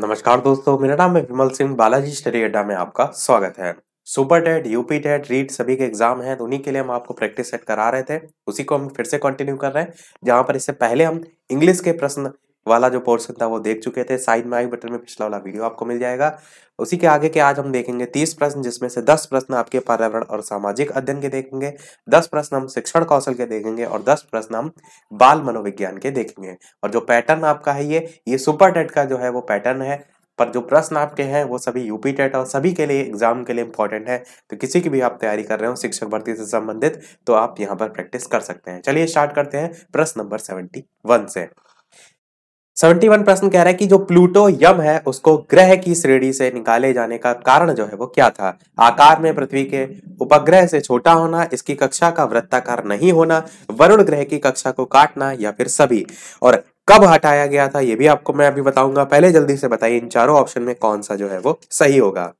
नमस्कार दोस्तों मेरा नाम है विमल सिंह बालाजी स्टडी अड्डा में आपका स्वागत है super TET UP TET REET सभी के एग्जाम हैं तो उन्हीं के लिए हम आपको प्रैक्टिस सेट करा रहे थे उसी को हम फिर से कंटिन्यू कर रहे हैं जहां पर इससे पहले हम इंग्लिश के प्रश्न वाला जो पोर्सन था वो देख चुके थे साइड में आई बटन में पिछला वाला वीडियो आपको मिल जाएगा उसी के आगे के आज हम देखेंगे तीस प्रश्न जिसमें से दस प्रश्न आपके पर्यावरण और सामाजिक अध्ययन के देखेंगे दस प्रश्न हम शिक्षण कौशल के देखेंगे और दस प्रश्न हम बाल मनोविज्ञान के देखेंगे और जो पैटर्न आपका है ये ये सुपर टेट का जो है वो पैटर्न है पर जो प्रश्न आपके हैं वो सभी यूपी टेट और सभी के लिए एग्जाम के लिए इंपॉर्टेंट है तो किसी की भी आप तैयारी कर रहे हो शिक्षक भर्ती से संबंधित तो आप यहाँ पर प्रैक्टिस कर सकते हैं चलिए स्टार्ट करते हैं प्रश्न नंबर सेवेंटी वन से सेवेंटी वन प्रश्न कह रहा है कि जो प्लूटो यम है उसको ग्रह की श्रेणी से निकाले जाने का कारण जो है वो क्या था आकार में पृथ्वी के उपग्रह से छोटा होना इसकी कक्षा का वृत्ताकार नहीं होना वरुण ग्रह की कक्षा को काटना या फिर सभी और कब हटाया गया था ये भी आपको मैं अभी बताऊंगा पहले जल्दी से बताइए इन चारों ऑप्शन में कौन सा जो है वो सही होगा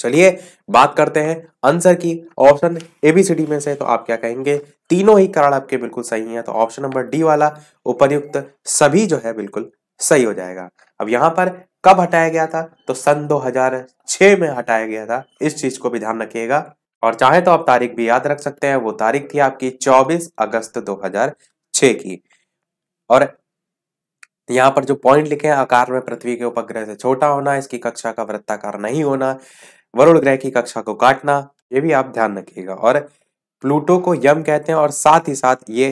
चलिए बात करते हैं आंसर की option A B C D में से तो आप क्या कहेंगे तीनों ही कारण आपके बिल्कुल सही हैं तो ऑप्शन नंबर डी वाला उपयुक्त सभी जो है बिल्कुल सही हो जाएगा अब यहां पर कब हटाया गया था तो सन 2006 में हटाया गया था इस चीज को भी ध्यान रखिएगा और चाहे तो आप तारीख भी याद रख सकते हैं वो तारीख थी आपकी 24 अगस्त 2006 की और यहाँ पर जो पॉइंट लिखे हैं आकार में पृथ्वी के उपग्रह से छोटा होना इसकी कक्षा का वृत्ताकार नहीं होना वरुण ग्रह की कक्षा को काटना ये भी आप ध्यान रखिएगा और प्लूटो को यम कहते हैं और साथ ही साथ ये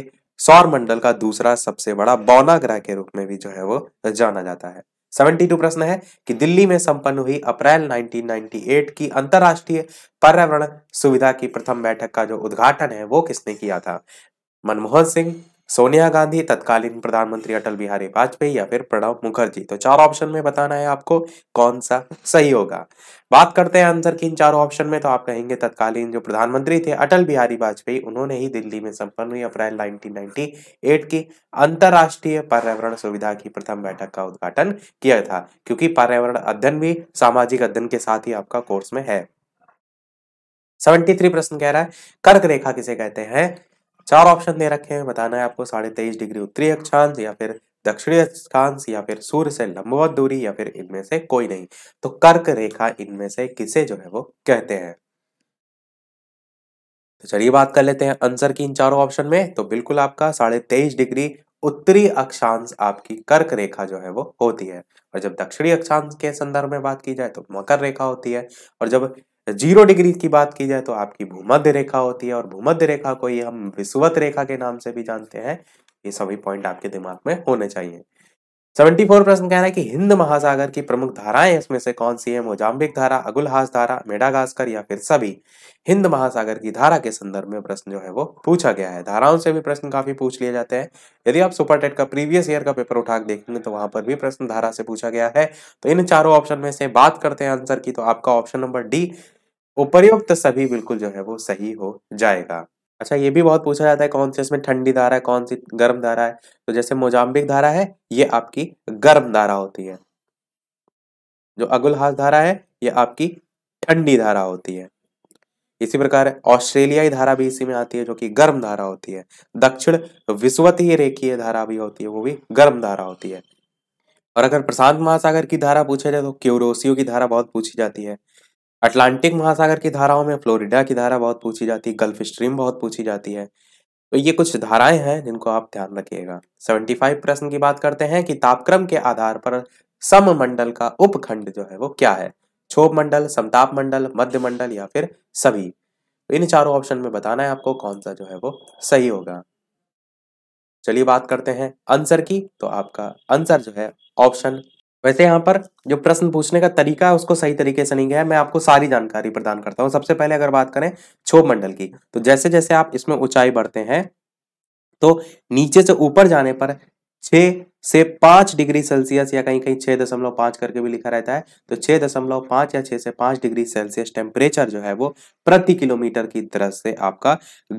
सौर मंडल का दूसरा सबसे बड़ा बौना ग्रह के रूप में भी जो है वो जाना जाता है 72 प्रश्न है कि दिल्ली में संपन्न हुई अप्रैल 1998 की अंतर्राष्ट्रीय पर्यावरण सुविधा की प्रथम बैठक का जो उद्घाटन है वो किसने किया था मनमोहन सिंह सोनिया गांधी तत्कालीन प्रधानमंत्री अटल बिहारी वाजपेयी या फिर प्रणब मुखर्जी तो चार ऑप्शन में बताना है आपको कौन सा सही होगा बात करते हैं आंसर की इन चारों ऑप्शन में तो आप कहेंगे तत्कालीन जो प्रधानमंत्री थे अटल बिहारी वाजपेयी उन्होंने ही दिल्ली में संपन्न हुई अप्रैल 1998 की अंतर्राष्ट्रीय पर्यावरण सुविधा की प्रथम बैठक का उद्घाटन किया था क्योंकि पर्यावरण अध्ययन भी सामाजिक अध्ययन के साथ ही आपका कोर्स में है सेवेंटी प्रश्न कह रहा है कर्क रेखा किसे कहते हैं चार ऑप्शन दे रखे हैं बताना है आपको साढ़े तेईस डिग्री उत्तरी अक्षांश या फिर दक्षिणी अक्षांश या फिर सूर्य से लंबवत दूरी या फिर इनमें से कोई नहीं तो कर्क रेखा इनमें से किसे जो है वो कहते हैं तो चलिए बात कर लेते हैं आंसर की इन चारों ऑप्शन में तो बिल्कुल आपका साढ़े तेईस डिग्री उत्तरी अक्षांश आपकी कर्क रेखा जो है वो होती है और जब दक्षिणी अक्षांश के संदर्भ में बात की जाए तो मकर रेखा होती है और जब जीरो डिग्री की बात की जाए तो आपकी भूमध्य रेखा होती है और भूमध्य रेखा को ये हम विषुवत रेखा के नाम से भी जानते हैं ये सभी पॉइंट आपके दिमाग में होने चाहिए 74 प्रश्न कह रहा है कि हिंद महासागर की प्रमुख धाराएं इसमें से कौन सी है मोजाम्बिक धारा अगुलहास धारा मेडागास्कर या फिर सभी हिंद महासागर की धारा के संदर्भ में प्रश्न जो है वो पूछा गया है धाराओं से भी प्रश्न काफी पूछ लिए जाते हैं यदि आप सुपर टेट का प्रीवियस ईयर का पेपर उठा देखेंगे तो वहां पर भी प्रश्न धारा से पूछा गया है तो इन चारों ऑप्शन में से बात करते हैं आंसर की तो आपका ऑप्शन नंबर डी उपर्युक्त सभी बिल्कुल जो है वो सही हो जाएगा अच्छा ये भी बहुत पूछा जाता है कौन सी इसमें ठंडी धारा है कौन सी गर्म धारा है तो जैसे मोजाम्बिक धारा है ये आपकी गर्म धारा होती है जो अगुलहास धारा है ये आपकी ठंडी धारा होती है इसी प्रकार ऑस्ट्रेलियाई धारा भी इसी में आती है जो कि गर्म धारा होती है दक्षिण विश्वतीय रेखीय धारा भी होती है वो भी गर्म धारा होती है और अगर प्रशांत महासागर की धारा पूछा जाए तो क्यूरोसियो की धारा बहुत पूछी जाती है अटलांटिक महासागर की धाराओं में फ्लोरिडा की धारा बहुत पूछी जाती है गल्फ स्ट्रीम बहुत पूछी जाती है तो ये कुछ धाराएं हैं जिनको आप ध्यान रखिएगा 75 प्रश्न की बात करते हैं कि तापक्रम के आधार पर सम मंडल का उपखंड जो है वो क्या है क्षोभ मंडल समताप मंडल मध्य मंडल या फिर सभी तो इन चारों ऑप्शन में बताना है आपको कौन सा जो है वो सही होगा चलिए बात करते हैं आंसर की तो आपका आंसर जो है ऑप्शन वैसे यहाँ पर जो प्रश्न पूछने का तरीका है उसको सही तरीके से नहीं गया है मैं आपको सारी जानकारी प्रदान करता हूँ सबसे पहले अगर बात करें क्षोभ मंडल की तो जैसे जैसे आप इसमें ऊंचाई बढ़ते हैं तो नीचे से ऊपर जाने पर छह से पांच डिग्री सेल्सियस या कहीं कहीं छह दशमलव पांच करके भी लिखा रहता है तो छह दशमलव पांच या छह से पांच डिग्री सेल्सियस टेम्परेचर जो है वो प्रति किलोमीटर की तरह से आपका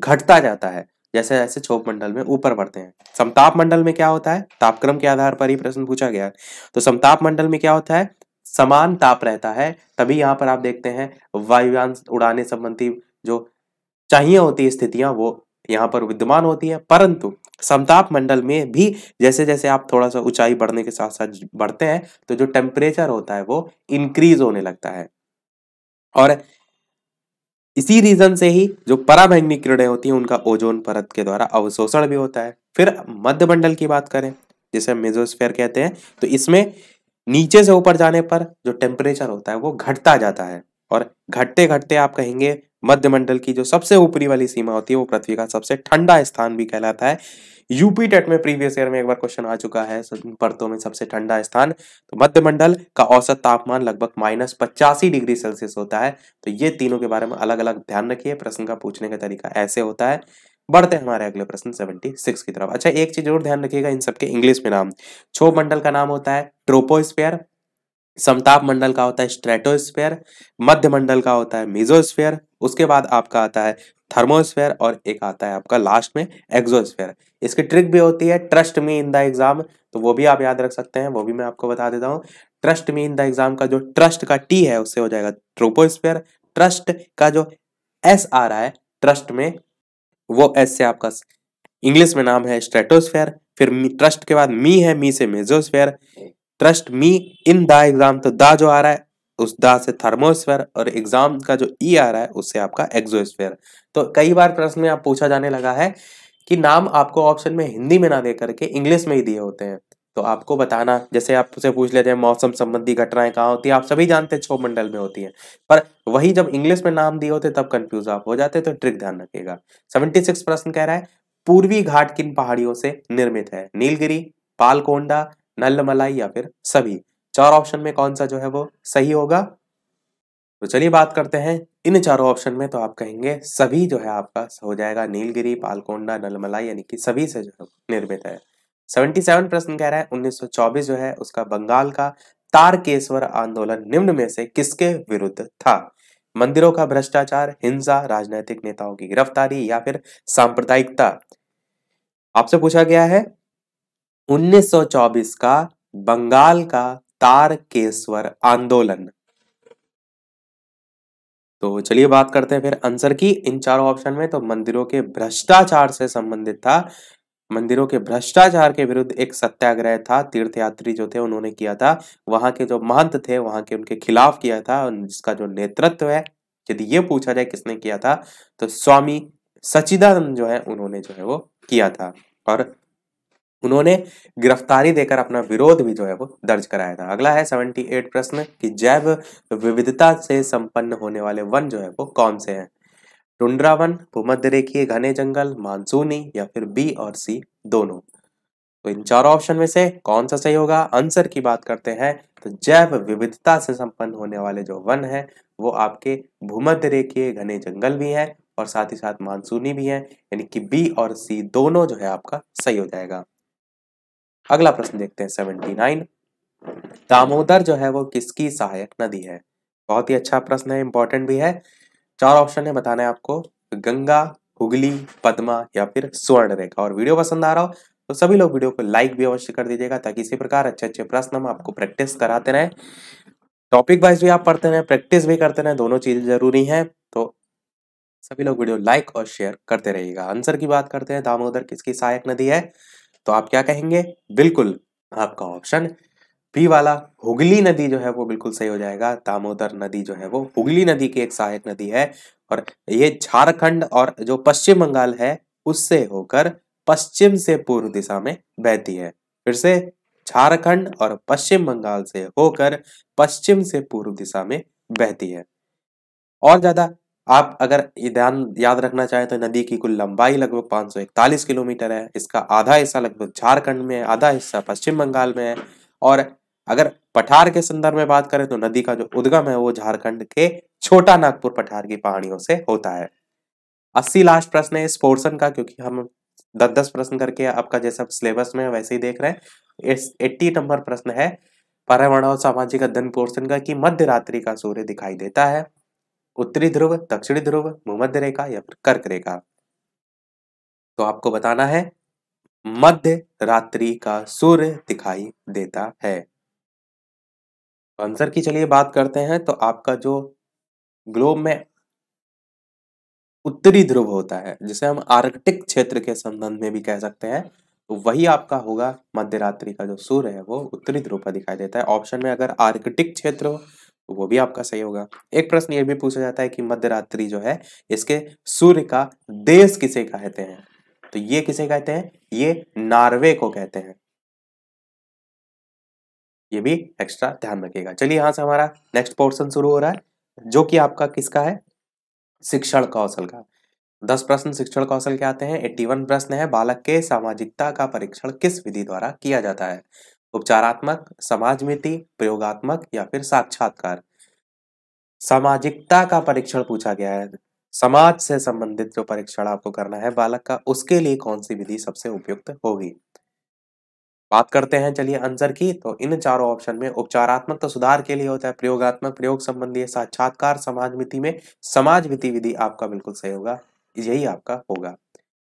घटता जाता है जैसे जैसे क्षोभ मंडल में ऊपर बढ़ते हैं समताप मंडल में क्या होता है तापक्रम के आधार पर ही प्रश्न पूछा गया है तो समताप मंडल में क्या होता है समान ताप रहता है तभी यहाँ पर आप देखते हैं वायुयान उड़ाने संबंधी जो चाहिए होती स्थितियां वो यहाँ पर विद्यमान होती है परंतु समताप मंडल में भी जैसे जैसे आप थोड़ा सा ऊंचाई बढ़ने के साथ साथ बढ़ते हैं तो जो टेम्परेचर होता है वो इंक्रीज होने लगता है और इसी रीजन से ही जो पराभैंगनी किरणें होती हैं उनका ओजोन परत के द्वारा अवशोषण भी होता है फिर मध्यमंडल की बात करें जिसे मेजोस्फेयर कहते हैं तो इसमें नीचे से ऊपर जाने पर जो टेम्परेचर होता है वो घटता जाता है और घटते घटते आप कहेंगे मध्यमंडल की जो सबसे ऊपरी वाली सीमा होती है वो पृथ्वी का सबसे ठंडा स्थान भी कहलाता है यूपी टेट में प्रीवियस ईयर में एक बार क्वेश्चन आ चुका है परतों में सबसे ठंडा स्थान तो मध्यमंडल का औसत तापमान लगभग माइनस पचासी डिग्री सेल्सियस होता है तो ये तीनों के बारे में अलग अलग ध्यान रखिए प्रश्न का पूछने का तरीका ऐसे होता है बढ़ते हैं हमारे अगले प्रश्न सिक्स की तरफ अच्छा एक चीज जरूर ध्यान रखिएगा इन सबके इंग्लिश में नाम छो मंडल का नाम होता है ट्रोपोस्फेयर समताप मंडल का होता है स्ट्रेटोस्फेयर मध्य मंडल का होता है मेजोस्फेयर उसके बाद आपका आता है थर्मोस्फेयर और एक आता है आपका लास्ट में एक्सोस्फेयर इसकी ट्रिक भी होती है trust me in the exam तो वो भी आप याद रख सकते हैं वो भी मैं आपको बता देता हूँ trust me in the exam का जो ट्रस्ट का टी है उससे हो जाएगा ट्रोपोस्फेयर ट्रस्ट का जो एस आ रहा है ट्रस्ट में वो एस से आपका इंग्लिश में नाम है स्ट्रेटोस्फेयर फिर ट्रस्ट के बाद मी है मी से mesosphere trust me in the exam तो दा जो आ रहा है उस दा से थर्मोस्फेयर और एग्जाम का जो ई e आ रहा है उससे आपका एक्सोस्फेयर तो कई बार प्रश्न में आप पूछा जाने लगा है कि नाम आपको ऑप्शन में हिंदी में ना दे करके इंग्लिश में ही दिए होते हैं तो आपको बताना जैसे उसे पूछ लेते हैं मौसम संबंधी घटनाएं कहाँ होती है आप सभी जानते हैं छो मंडल में होती है पर वही जब इंग्लिश में नाम दिए होते तब कंफ्यूज आप हो जाते तो ट्रिक ध्यान रखिएगा सेवेंटी सिक्स प्रश्न कह रहा है पूर्वी घाट किन पहाड़ियों से निर्मित है नीलगिरी पालकोंडा नल मलाई या फिर सभी चार ऑप्शन में कौन सा जो है वो सही होगा तो चलिए बात करते हैं इन चारों ऑप्शन में तो आप कहेंगे सभी जो है आपका हो जाएगा नीलगिरी पालकोंडा नलमलाई यानी कि सभी से जो है निर्मित है 77 प्रश्न कह रहा है 1924 जो है उसका बंगाल का तारकेश्वर आंदोलन निम्न में से किसके विरुद्ध था मंदिरों का भ्रष्टाचार हिंसा राजनीतिक नेताओं की गिरफ्तारी या फिर सांप्रदायिकता आपसे पूछा गया है 1924 का बंगाल का तारकेश्वर आंदोलन तो चलिए बात करते हैं फिर आंसर की इन चारों ऑप्शन में तो मंदिरों के भ्रष्टाचार से संबंधित था मंदिरों के भ्रष्टाचार के विरुद्ध एक सत्याग्रह था तीर्थयात्री जो थे उन्होंने किया था वहां के जो महंत थे वहां के उनके खिलाफ किया था जिसका जो नेतृत्व है यदि ये पूछा जाए किसने किया था तो स्वामी सचिदानंद जो है उन्होंने जो है वो किया था और उन्होंने गिरफ्तारी देकर अपना विरोध भी जो है वो दर्ज कराया था अगला है सेवेंटी एट प्रश्न कि जैव विविधता से संपन्न होने वाले वन जो है वो कौन से हैं टुंड्रा वन भूमध्य रेखीय घने जंगल मानसूनी या फिर बी और सी दोनों तो इन चारों ऑप्शन में से कौन सा सही होगा आंसर की बात करते हैं तो जैव विविधता से संपन्न होने वाले जो वन है वो आपके भूमध्य रेखीय घने जंगल भी हैं और साथ ही साथ मानसूनी भी हैं यानी कि बी और सी दोनों जो है आपका सही हो जाएगा अगला प्रश्न देखते हैं सेवेंटी नाइन दामोदर जो है वो किसकी सहायक नदी है बहुत ही अच्छा प्रश्न है इंपॉर्टेंट भी है चार ऑप्शन है बताना है आपको गंगा हुगली पद्मा या फिर स्वर्ण रेखा और वीडियो पसंद आ रहा हो तो सभी लोग वीडियो को लाइक भी अवश्य कर दीजिएगा ताकि इसी प्रकार अच्छे अच्छे प्रश्न हम आपको प्रैक्टिस कराते रहे टॉपिक वाइज भी आप पढ़ते रहे प्रैक्टिस भी करते रहे दोनों चीज़ जरूरी है तो सभी लोग वीडियो लाइक और शेयर करते रहिएगा आंसर की बात करते हैं दामोदर किसकी सहायक नदी है तो आप क्या कहेंगे बिल्कुल आपका ऑप्शन बी वाला हुगली नदी जो है वो बिल्कुल सही हो जाएगा दामोदर नदी जो है वो हुगली नदी की एक सहायक नदी है और ये झारखंड और जो पश्चिम बंगाल है उससे होकर पश्चिम से पूर्व दिशा में बहती है फिर से झारखंड और पश्चिम बंगाल से होकर पश्चिम से पूर्व दिशा में बहती है और ज्यादा आप अगर ध्यान याद रखना चाहें तो नदी की कुल लंबाई लगभग 541 किलोमीटर है इसका आधा हिस्सा लगभग झारखंड में है आधा हिस्सा पश्चिम बंगाल में है और अगर पठार के संदर्भ में बात करें तो नदी का जो उद्गम है वो झारखंड के छोटा नागपुर पठार की पहाड़ियों से होता है अस्सी लास्ट प्रश्न है इस पोर्सन का क्योंकि हम दस दस प्रश्न करके आपका जैसा सिलेबस में वैसे ही देख रहे हैं एट्टी नंबर प्रश्न है पर्यावरण और सामाजिक अध्ययन पोर्सन का कि मध्य रात्रि का सूर्य दिखाई देता है उत्तरी ध्रुव दक्षिणी ध्रुव भूमध्य रेखा या फिर कर्क रेखा तो आपको बताना है मध्य रात्रि का सूर्य दिखाई देता है तो आंसर की चलिए बात करते हैं तो आपका जो ग्लोब में उत्तरी ध्रुव होता है जिसे हम आर्कटिक क्षेत्र के संबंध में भी कह सकते हैं तो वही आपका होगा मध्य रात्रि का जो सूर्य है वो उत्तरी ध्रुव पर दिखाई देता है ऑप्शन में अगर आर्कटिक क्षेत्र हो तो वो भी आपका सही होगा एक प्रश्न ये भी पूछा जाता है कि मध्य रात्रि जो है इसके सूर्य का देश किसे कहते हैं तो ये किसे कहते हैं ये नार्वे को कहते हैं ये भी एक्स्ट्रा ध्यान रखिएगा चलिए यहां से हमारा नेक्स्ट पोर्शन शुरू हो रहा है जो कि आपका किसका है शिक्षण कौशल का दस प्रश्न शिक्षण कौशल के आते हैं एट्टी वन प्रश्न है बालक के सामाजिकता का परीक्षण किस विधि द्वारा किया जाता है उपचारात्मक समाजमिति प्रयोगात्मक या फिर साक्षात्कार सामाजिकता का परीक्षण पूछा गया है समाज से संबंधित जो परीक्षण आपको करना है बालक का उसके लिए कौन सी विधि सबसे उपयुक्त होगी बात करते हैं चलिए आंसर की तो इन चारों ऑप्शन में उपचारात्मक तो सुधार के लिए होता है प्रयोगात्मक प्रयोग संबंधी साक्षात्कार समाज मिति में समाज विधि विधि आपका बिल्कुल सही होगा यही आपका होगा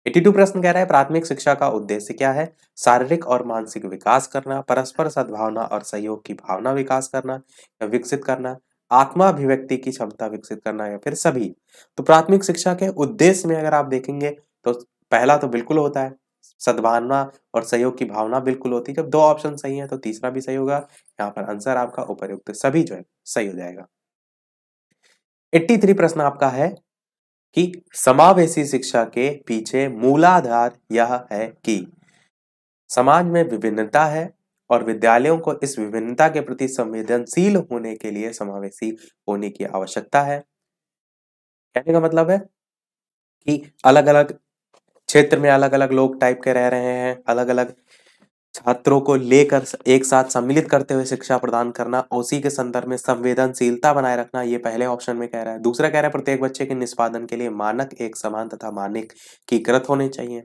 82 प्रश्न कह रहा है प्राथमिक शिक्षा का उद्देश्य क्या है शारीरिक और मानसिक विकास करना परस्पर सद्भावना और सहयोग की भावना विकास करना या विकसित करना अभिव्यक्ति की क्षमता विकसित करना या फिर सभी तो प्राथमिक शिक्षा के उद्देश्य में अगर आप देखेंगे तो पहला तो बिल्कुल होता है सद्भावना और सहयोग की भावना बिल्कुल होती है जब दो ऑप्शन सही है तो तीसरा भी सही होगा यहाँ पर आंसर आपका उपयुक्त सभी जो है सही हो जाएगा 83 प्रश्न आपका है कि समावेशी शिक्षा के पीछे मूलाधार यह है कि समाज में विभिन्नता है और विद्यालयों को इस विभिन्नता के प्रति संवेदनशील होने के लिए समावेशी होने की आवश्यकता है कहने का मतलब है कि अलग अलग क्षेत्र में अलग अलग लोग टाइप के रह रहे हैं अलग अलग छात्रों को लेकर एक साथ सम्मिलित करते हुए शिक्षा प्रदान करना उसी के संदर्भ में संवेदनशीलता बनाए रखना ये पहले ऑप्शन में कह रहा है दूसरा कह रहा है प्रत्येक बच्चे के निष्पादन के लिए मानक एक समान तथा मानक कीकृत होने चाहिए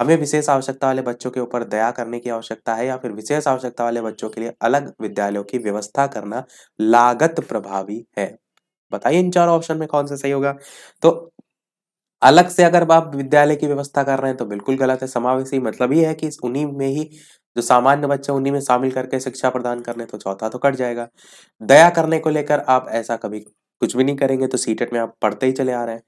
हमें विशेष आवश्यकता वाले बच्चों के ऊपर दया करने की आवश्यकता है या फिर विशेष आवश्यकता वाले बच्चों के लिए अलग विद्यालयों की व्यवस्था करना लागत प्रभावी है बताइए इन चार ऑप्शन में कौन सा सही होगा तो अलग से अगर आप विद्यालय की व्यवस्था कर रहे हैं तो बिल्कुल गलत है समावेशी मतलब ये है कि उन्हीं में ही जो सामान्य बच्चे उन्हीं में शामिल करके शिक्षा प्रदान करने तो चौथा तो कट जाएगा दया करने को लेकर आप ऐसा कभी कुछ भी नहीं करेंगे तो सीटेट में आप पढ़ते ही चले आ रहे हैं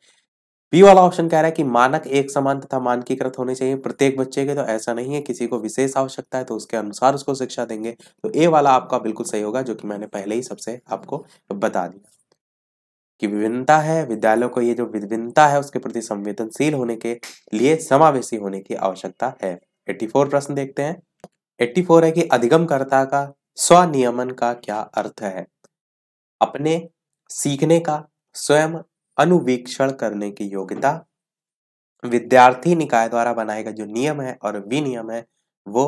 बी वाला ऑप्शन कह रहा है कि मानक एक समान तथा मानकीकृत होने चाहिए प्रत्येक बच्चे के तो ऐसा नहीं है किसी को विशेष आवश्यकता है तो उसके अनुसार उसको शिक्षा देंगे तो ए वाला आपका बिल्कुल सही होगा जो कि मैंने पहले ही सबसे आपको बता दिया कि विभिन्नता है विद्यालयों को ये जो विभिन्नता है उसके प्रति संवेदनशील होने के लिए समावेशी होने की आवश्यकता है एट्टी प्रश्न देखते हैं 84 है कि अधिगमकर्ता का स्वनियमन का क्या अर्थ है अपने सीखने का स्वयं अनुवीक्षण करने की योग्यता विद्यार्थी निकाय द्वारा बनाए गए जो नियम है और विनियम है वो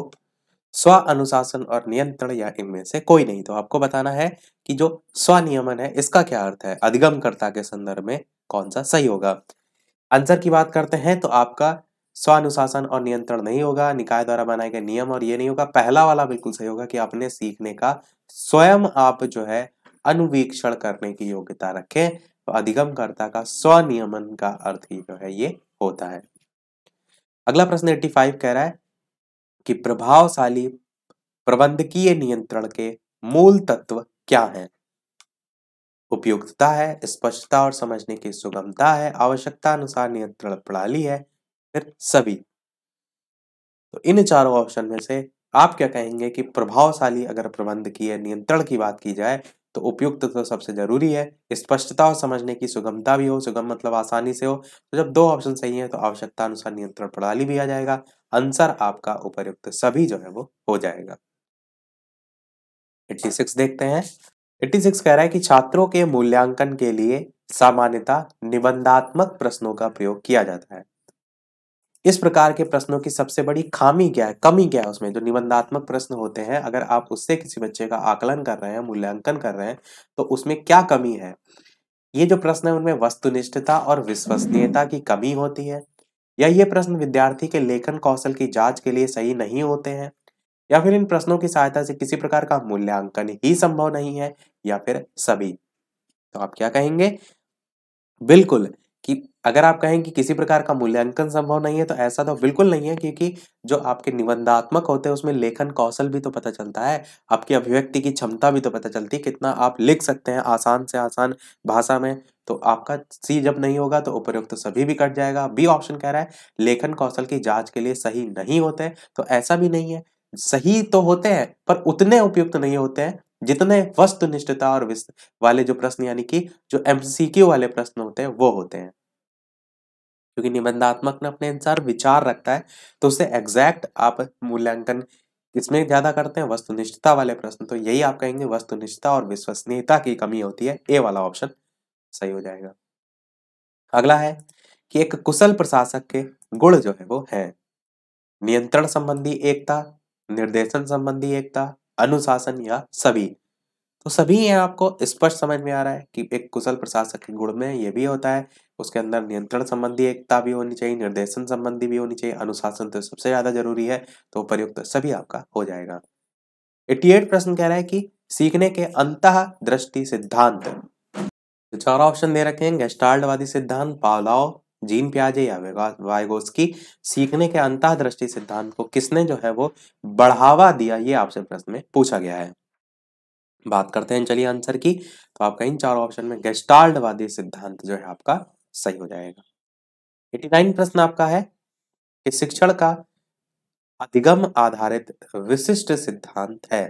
स्व अनुशासन और नियंत्रण या इनमें से कोई नहीं तो आपको बताना है कि जो स्वनियमन है इसका क्या अर्थ है अधिगमकर्ता के संदर्भ में कौन सा सही होगा आंसर की बात करते हैं तो आपका स्वानुशासन और नियंत्रण नहीं होगा निकाय द्वारा बनाए गए नियम और ये नहीं होगा पहला वाला बिल्कुल सही होगा कि अपने सीखने का स्वयं आप जो है अनुवीक्षण करने की योग्यता रखें तो अधिगमकर्ता का स्वनियमन का अर्थ ही जो है ये होता है अगला प्रश्न 85 कह रहा है कि प्रभावशाली प्रबंधकीय नियंत्रण के मूल तत्व क्या हैं उपयुक्तता है स्पष्टता और समझने की सुगमता है आवश्यकता अनुसार नियंत्रण प्रणाली है फिर सभी तो इन चारों ऑप्शन में से आप क्या कहेंगे कि प्रभावशाली अगर प्रबंध है नियंत्रण की बात की जाए तो उपयुक्त तो सबसे जरूरी है स्पष्टता और समझने की सुगमता भी हो सुगम मतलब आसानी से हो तो जब दो ऑप्शन सही है तो आवश्यकता अनुसार नियंत्रण प्रणाली भी आ जाएगा आंसर आपका उपयुक्त सभी जो है वो हो जाएगा 86 देखते हैं 86 कह रहा है कि छात्रों के मूल्यांकन के लिए सामान्यता निबंधात्मक प्रश्नों का प्रयोग किया जाता है इस प्रकार के प्रश्नों की सबसे बड़ी खामी क्या है कमी क्या है उसमें जो निबंधात्मक प्रश्न होते हैं अगर आप उससे किसी बच्चे का आकलन कर रहे हैं मूल्यांकन कर रहे हैं तो उसमें क्या कमी है ये जो प्रश्न है उनमें वस्तुनिष्ठता और विश्वसनीयता की कमी होती है या ये प्रश्न विद्यार्थी के लेखन कौशल की जांच के लिए सही नहीं होते हैं या फिर इन प्रश्नों की सहायता से किसी प्रकार का मूल्यांकन ही संभव नहीं है या फिर सभी तो आप क्या कहेंगे बिल्कुल अगर आप कहें कि किसी प्रकार का मूल्यांकन संभव नहीं है तो ऐसा तो बिल्कुल नहीं है क्योंकि जो आपके निबंधात्मक होते हैं उसमें लेखन कौशल भी तो पता चलता है आपकी अभिव्यक्ति की क्षमता भी तो पता चलती है कितना आप लिख सकते हैं आसान से आसान भाषा में तो आपका सी जब नहीं होगा तो उपयुक्त तो सभी भी कट जाएगा बी ऑप्शन कह रहा है लेखन कौशल की जाँच के लिए सही नहीं होते तो ऐसा भी नहीं है सही तो होते हैं पर उतने उपयुक्त नहीं होते हैं जितने वस्तुनिष्ठता और वाले जो प्रश्न यानी कि जो एमसीक्यू वाले प्रश्न होते हैं वो होते हैं क्योंकि निबंधात्मक ने अपने अनुसार विचार रखता है तो उसे एग्जैक्ट आप मूल्यांकन इसमें ज्यादा करते हैं वस्तुनिष्ठता वाले प्रश्न तो यही आप कहेंगे वस्तुनिष्ठता और विश्वसनीयता की कमी होती है ए वाला ऑप्शन सही हो जाएगा अगला है कि एक कुशल प्रशासक के गुण जो है वो है नियंत्रण संबंधी एकता निर्देशन संबंधी एकता अनुशासन या सभी तो सभी ये आपको स्पष्ट समझ में आ रहा है कि एक कुशल प्रशासक के गुण में ये भी होता है उसके अंदर नियंत्रण संबंधी एकता भी होनी चाहिए निर्देशन संबंधी भी होनी चाहिए अनुशासन तो सबसे ज्यादा जरूरी है तो उपयुक्त सभी आपका हो जाएगा एट्टी एट प्रश्न कह रहा है कि सीखने के अंत दृष्टि सिद्धांत तो चार ऑप्शन दे रखे हैं गेस्टाल्टवादी सिद्धांत पावलाव जीन प्याजे या की सीखने के अंत दृष्टि सिद्धांत को किसने जो है वो बढ़ावा दिया ये आपसे प्रश्न में पूछा गया है बात करते हैं चलिए आंसर की तो आपका इन चार ऑप्शन में गेस्टाल्टवादी सिद्धांत जो है आपका सही हो जाएगा एटी नाइन प्रश्न आपका है कि शिक्षण का अधिगम आधारित विशिष्ट सिद्धांत है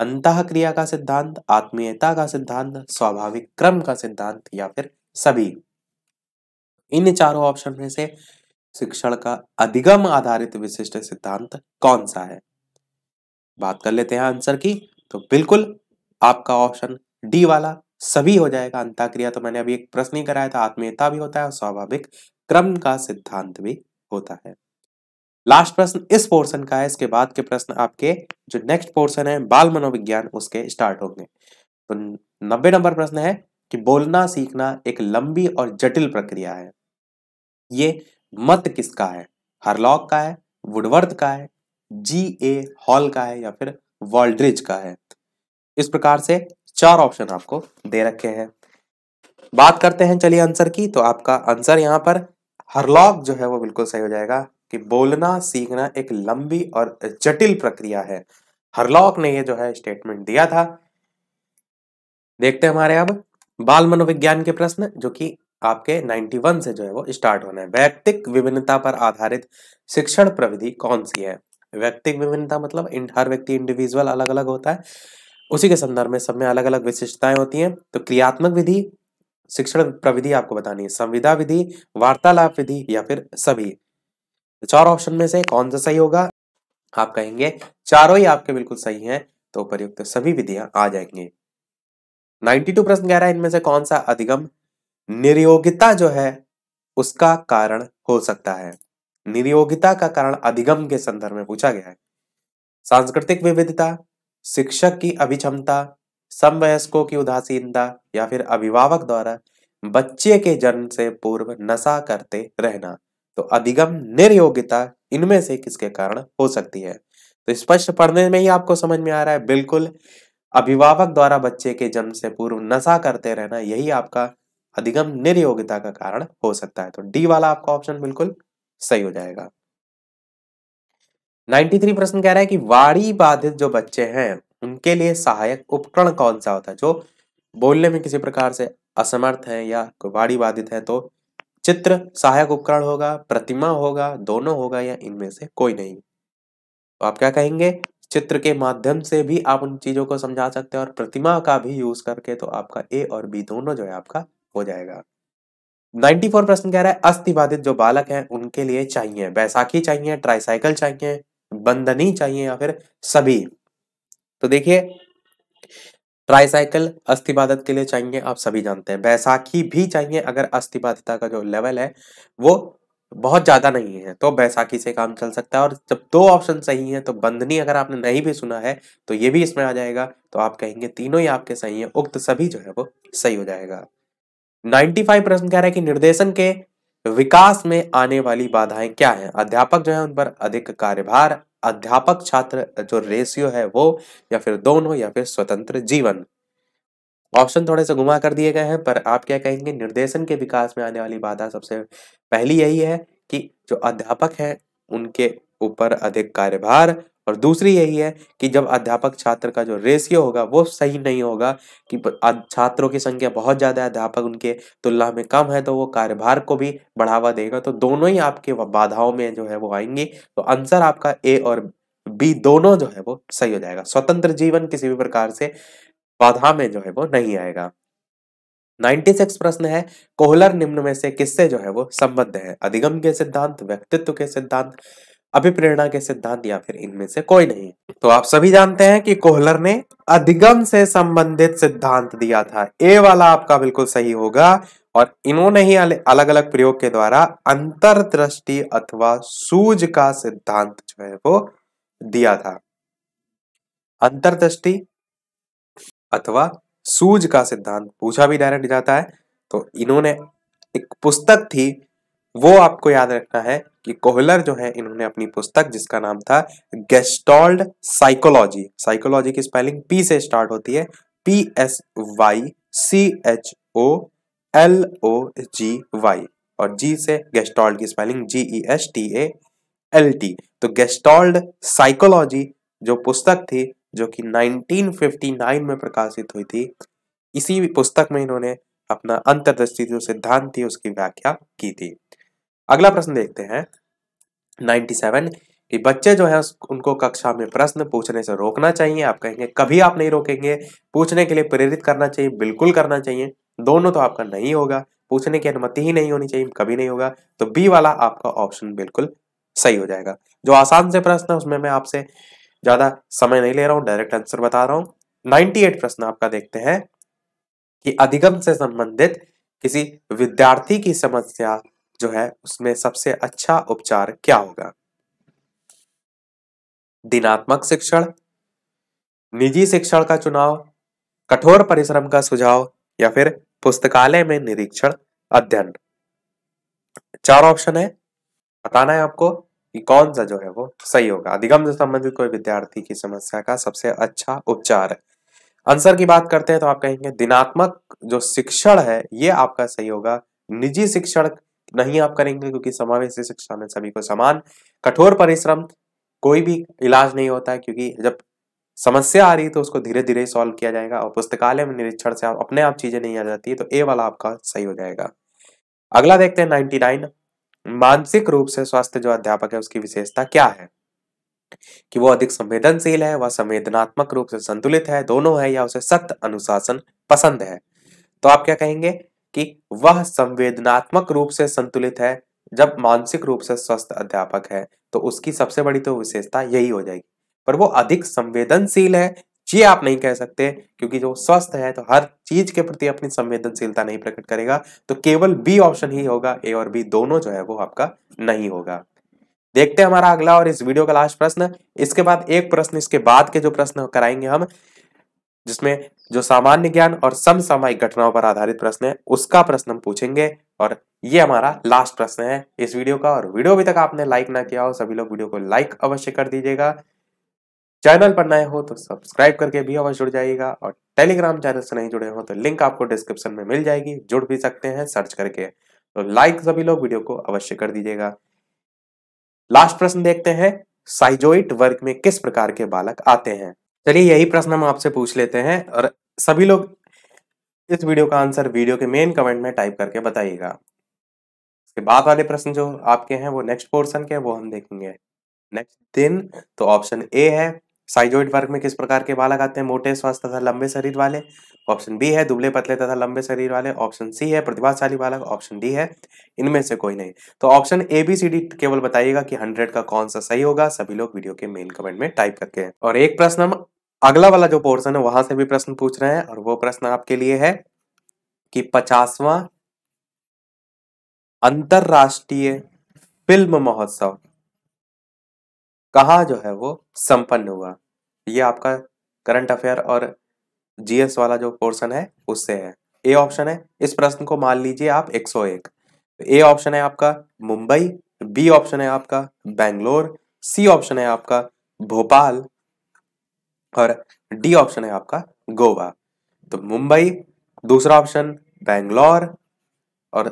अंत क्रिया का सिद्धांत आत्मीयता का सिद्धांत स्वाभाविक क्रम का सिद्धांत या फिर सभी इन चारों ऑप्शन में से शिक्षण का अधिगम आधारित विशिष्ट सिद्धांत कौन सा है बात कर लेते हैं आंसर की तो बिल्कुल आपका ऑप्शन डी वाला सभी हो जाएगा अंताक्रिया तो मैंने अभी एक प्रश्न ही कराया था आत्मीयता भी होता है और स्वाभाविक क्रम का सिद्धांत भी होता है लास्ट प्रश्न इस पोर्शन का है इसके बाद के प्रश्न आपके जो नेक्स्ट पोर्शन है बाल मनोविज्ञान उसके स्टार्ट होंगे तो नब्बे नंबर प्रश्न है कि बोलना सीखना एक लंबी और जटिल प्रक्रिया है ये मत किसका है हरलॉक का है वुडवर्थ का है जी ए हॉल का है या फिर वॉल्ड्रिज का है इस प्रकार से चार ऑप्शन आपको दे रखे हैं बात करते हैं चलिए आंसर की तो आपका आंसर यहाँ पर हरलॉक जो है वो बिल्कुल सही हो जाएगा कि बोलना सीखना एक लंबी और जटिल प्रक्रिया है हरलॉक ने ये जो है स्टेटमेंट दिया था देखते हैं हमारे अब बाल मनोविज्ञान के प्रश्न जो कि आपके 91 से जो है वो स्टार्ट होने हैं व्यक्तिक विभिन्नता पर आधारित शिक्षण प्रविधि कौन सी है व्यक्तिक विभिन्नता मतलब हर व्यक्ति इंडिविजुअल अलग अलग होता है उसी के संदर्भ में सब में अलग अलग विशिष्टताएं होती हैं तो क्रियात्मक विधि शिक्षण प्रविधि आपको बतानी है संविदा विधि वार्तालाप विधि या फिर सभी तो चार ऑप्शन में से कौन सा सही होगा आप कहेंगे चारों ही आपके बिल्कुल सही हैं तो उपरयुक्त सभी विधियां आ जाएंगी 92 प्रश्न कह रहा है इनमें से कौन सा अधिगम निर्योगिता जो है उसका कारण हो सकता है निर्योगिता का कारण अधिगम के संदर्भ में पूछा गया है सांस्कृतिक विविधता शिक्षक की अभिक्षमता समवयस्कों की उदासीनता या फिर अभिभावक द्वारा बच्चे के जन्म से पूर्व नशा करते रहना तो अधिगम निर्योग्यता इनमें से किसके कारण हो सकती है तो स्पष्ट पढ़ने में ही आपको समझ में आ रहा है बिल्कुल अभिभावक द्वारा बच्चे के जन्म से पूर्व नशा करते रहना यही आपका अधिगम निर्योग्यता का कारण हो सकता है तो डी वाला आपका ऑप्शन बिल्कुल सही हो जाएगा 93 प्रश्न कह रहा है कि वाड़ी बाधित जो बच्चे हैं उनके लिए सहायक उपकरण कौन सा होता है जो बोलने में किसी प्रकार से असमर्थ है या वाड़ी बाधित है तो चित्र सहायक उपकरण होगा प्रतिमा होगा दोनों होगा या इनमें से कोई नहीं तो आप क्या कहेंगे चित्र के माध्यम से भी आप उन चीजों को समझा सकते हैं और प्रतिमा का भी यूज करके तो आपका ए और बी दोनों जो है आपका हो जाएगा 94 प्रश्न कह रहा है अस्थि बाधित जो बालक हैं उनके लिए चाहिए बैसाखी चाहिए ट्राईसाइकिल चाहिए बंधनी चाहिए या फिर सभी तो देखिए ट्राईसाइकिल अस्थिबाधित के लिए चाहिए आप सभी जानते हैं बैसाखी भी चाहिए अगर अस्थिबाधिता का जो लेवल है वो बहुत ज़्यादा नहीं है तो बैसाखी से काम चल सकता है और जब दो ऑप्शन सही हैं तो बंधनी अगर आपने नहीं भी सुना है तो ये भी इसमें आ जाएगा तो आप कहेंगे तीनों ही आपके सही हैं उक्त सभी जो है वो सही हो जाएगा 95 प्रश्न कह रहा है कि निर्देशन के विकास में आने वाली बाधाएं क्या हैं अध्यापक जो है उन पर अधिक कार्यभार अध्यापक छात्र जो रेशियो है वो या फिर दोनों या फिर स्वतंत्र जीवन ऑप्शन थोड़े से घुमा कर दिए गए हैं पर आप क्या कहेंगे निर्देशन के विकास में आने वाली बाधा सबसे पहली यही है कि जो अध्यापक है उनके ऊपर अधिक कार्यभार और दूसरी यही है कि जब अध्यापक छात्र का जो रेशियो होगा वो सही नहीं होगा कि छात्रों की संख्या बहुत ज़्यादा है अध्यापक उनके तुलना में कम है तो वो कार्यभार को भी बढ़ावा देगा तो दोनों ही आपके बाधाओं में जो है वो आएंगी तो आंसर आपका ए और बी दोनों जो है वो सही हो जाएगा स्वतंत्र जीवन किसी भी प्रकार से बाधा में जो है वो नहीं आएगा 96 प्रश्न है कोहलर निम्न में से किससे जो है वो संबद्ध है अधिगम के सिद्धांत व्यक्तित्व के सिद्धांत अभिप्रेरणा के सिद्धांत या फिर इनमें से कोई नहीं तो आप सभी जानते हैं कि कोहलर ने अधिगम से संबंधित सिद्धांत दिया था ए वाला आपका बिल्कुल सही होगा और इन्होंने ही अलग अलग प्रयोग के द्वारा अंतरदृष्टि अथवा सूझ का सिद्धांत जो है वो दिया था अंतरदृष्टि अथवा सूझ का सिद्धांत पूछा भी डायरेक्ट जाता है तो इन्होंने एक पुस्तक थी वो आपको याद रखना है कि कोहलर जो है इन्होंने अपनी पुस्तक जिसका नाम था गेस्टॉल्ड साइकोलॉजी साइकोलॉजी की स्पेलिंग पी से स्टार्ट होती है P S Y C H O L O G Y और जी से गेस्टॉल्ड की spelling G E S T A L T तो गेस्टॉल्ड साइकोलॉजी जो पुस्तक थी जो कि 1959 में प्रकाशित हुई थी इसी पुस्तक में इन्होंने अपना अंतर्दृष्टि जो सिद्धांत थी उसकी व्याख्या की थी अगला प्रश्न देखते हैं 97 कि बच्चे जो है उनको कक्षा में प्रश्न पूछने से रोकना चाहिए आप कहेंगे कभी आप नहीं रोकेंगे पूछने के लिए प्रेरित करना चाहिए बिल्कुल करना चाहिए दोनों तो आपका नहीं होगा पूछने की अनुमति ही नहीं होनी चाहिए कभी नहीं होगा तो बी वाला आपका ऑप्शन बिल्कुल सही हो जाएगा जो आसान से प्रश्न है उसमें मैं आपसे ज़्यादा समय नहीं ले रहा हूँ डायरेक्ट आंसर बता रहा हूँ 98 प्रश्न आपका देखते हैं कि अधिगम से संबंधित किसी विद्यार्थी की समस्या जो है उसमें सबसे अच्छा उपचार क्या होगा दिनात्मक शिक्षण निजी शिक्षण का चुनाव कठोर परिश्रम का सुझाव या फिर पुस्तकालय में निरीक्षण अध्ययन चार ऑप्शन है बताना है आपको कि कौन सा जो है वो सही होगा अधिगम से संबंधित कोई विद्यार्थी की समस्या का सबसे अच्छा उपचार है आंसर की बात करते हैं तो आप कहेंगे दिनात्मक जो शिक्षण है ये आपका सही होगा निजी शिक्षण नहीं आप करेंगे क्योंकि समावेशी शिक्षा में सभी को समान कठोर परिश्रम कोई भी इलाज नहीं होता है क्योंकि जब समस्या आ रही है तो उसको धीरे धीरे सॉल्व किया जाएगा और पुस्तकालय में निरीक्षण से आप अपने आप चीजें नहीं आ जाती है तो ए वाला आपका सही हो जाएगा अगला देखते हैं नाइनटी नाइन मानसिक रूप से स्वास्थ्य जो अध्यापक है उसकी विशेषता क्या है कि वो अधिक संवेदनशील है वह संवेदनात्मक रूप से संतुलित है दोनों है या उसे सख्त अनुशासन पसंद है तो आप क्या कहेंगे कि वह संवेदनात्मक रूप से संतुलित है जब मानसिक रूप से स्वस्थ अध्यापक है तो उसकी सबसे बड़ी तो विशेषता यही हो जाएगी पर वो अधिक संवेदनशील है ये आप नहीं कह सकते क्योंकि जो स्वस्थ है तो हर चीज के प्रति अपनी संवेदनशीलता नहीं प्रकट करेगा तो केवल बी ऑप्शन ही होगा ए और बी दोनों जो है वो आपका नहीं होगा देखते हैं हमारा अगला और इस वीडियो का लास्ट प्रश्न इसके बाद एक प्रश्न इसके बाद के जो प्रश्न कराएंगे हम जिसमें जो सामान्य ज्ञान और समसामयिक घटनाओं पर आधारित प्रश्न है उसका प्रश्न हम पूछेंगे और ये हमारा लास्ट प्रश्न है इस वीडियो का और वीडियो अभी तक आपने लाइक ना किया हो सभी लोग वीडियो को लाइक अवश्य कर दीजिएगा चैनल पर नए हो तो सब्सक्राइब करके भी अवश्य जुड़ जाइएगा और टेलीग्राम चैनल से नहीं जुड़े हो तो लिंक आपको डिस्क्रिप्शन में मिल जाएगी जुड़ भी सकते हैं सर्च करके तो लाइक सभी लोग वीडियो को अवश्य कर दीजिएगा लास्ट प्रश्न देखते हैं साइजोइट वर्ग में किस प्रकार के बालक आते हैं चलिए यही प्रश्न हम आपसे पूछ लेते हैं और सभी लोग इस वीडियो का आंसर वीडियो के मेन कमेंट में टाइप करके बताइएगा इसके बाद वाले प्रश्न जो आपके हैं वो नेक्स्ट पोर्सन के वो हम देखेंगे नेक्स्ट दिन तो ऑप्शन ए है साइजोइड वर्ग में किस प्रकार के बाल लगाते हैं मोटे स्वस्थ तथा लंबे शरीर वाले ऑप्शन बी है दुबले पतले तथा लंबे शरीर वाले ऑप्शन सी है प्रतिभाशाली बालक ऑप्शन डी है इनमें से कोई नहीं तो option A B C D केवल बताइएगा कि हंड्रेड का कौन सा सही होगा सभी लोग वीडियो के मेन कमेंट में टाइप करके और एक प्रश्न हम अगला वाला जो पोर्सन है वहां से भी प्रश्न पूछ रहे हैं और वो प्रश्न आपके लिए है कि पचासवा अंतरराष्ट्रीय फिल्म महोत्सव कहा जो है वो संपन्न हुआ ये आपका करंट अफेयर और जीएस वाला जो पोर्सन है उससे है ए ऑप्शन है इस प्रश्न को मान लीजिए आप 101 ए ऑप्शन है आपका मुंबई बी ऑप्शन है आपका बेंगलोर सी ऑप्शन है आपका भोपाल और डी ऑप्शन है आपका गोवा तो मुंबई दूसरा ऑप्शन बेंगलोर और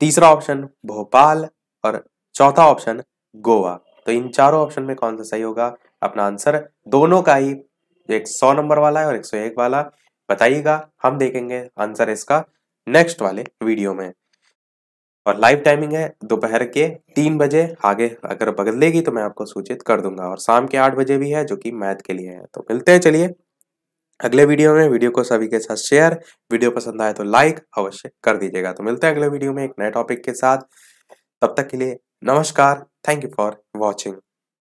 तीसरा ऑप्शन भोपाल और चौथा ऑप्शन गोवा तो इन चारों ऑप्शन में कौन सा सही होगा अपना आंसर दोनों का ही एक सौ नंबर वाला है और एक सौ एक वाला बताइएगा हम देखेंगे आंसर इसका नेक्स्ट वाले वीडियो में और लाइव टाइमिंग है दोपहर के तीन बजे आगे अगर बदलेगी तो मैं आपको सूचित कर दूंगा और शाम के आठ बजे भी है जो कि मैथ के लिए है तो मिलते हैं चलिए अगले वीडियो में वीडियो को सभी के साथ शेयर वीडियो पसंद आए तो लाइक अवश्य कर दीजिएगा तो मिलते हैं अगले वीडियो में एक नए टॉपिक के साथ तब तक के लिए नमस्कार थैंक यू फॉर वॉचिंग